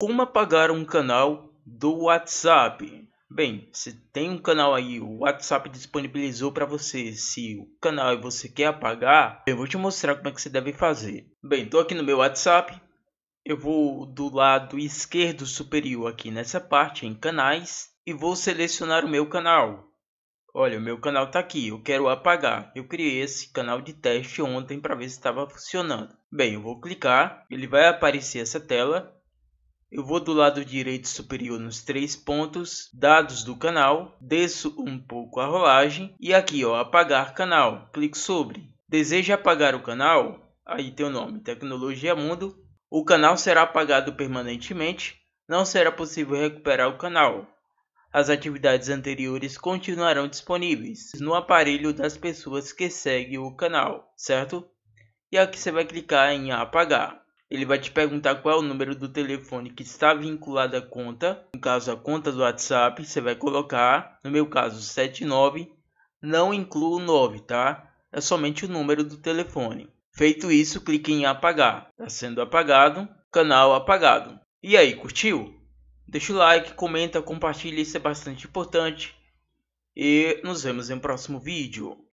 Como apagar um canal do WhatsApp? Bem, se tem um canal aí, o WhatsApp disponibilizou para você. Se o canal e você quer apagar, eu vou te mostrar como é que você deve fazer. Bem, tô aqui no meu WhatsApp. Eu vou do lado esquerdo superior aqui nessa parte em canais e vou selecionar o meu canal. Olha, o meu canal está aqui, eu quero apagar. Eu criei esse canal de teste ontem para ver se estava funcionando. Bem, eu vou clicar, ele vai aparecer essa tela eu vou do lado direito superior nos três pontos, dados do canal, desço um pouco a rolagem e aqui ó, apagar canal, clico sobre. Deseja apagar o canal? Aí tem o nome, Tecnologia Mundo. O canal será apagado permanentemente, não será possível recuperar o canal. As atividades anteriores continuarão disponíveis no aparelho das pessoas que seguem o canal, certo? E aqui você vai clicar em apagar. Ele vai te perguntar qual é o número do telefone que está vinculado à conta. No caso, a conta do WhatsApp, você vai colocar, no meu caso, 79. Não incluo o 9, tá? É somente o número do telefone. Feito isso, clique em apagar. Está sendo apagado, canal apagado. E aí, curtiu? Deixa o like, comenta, compartilha, isso é bastante importante. E nos vemos em um próximo vídeo.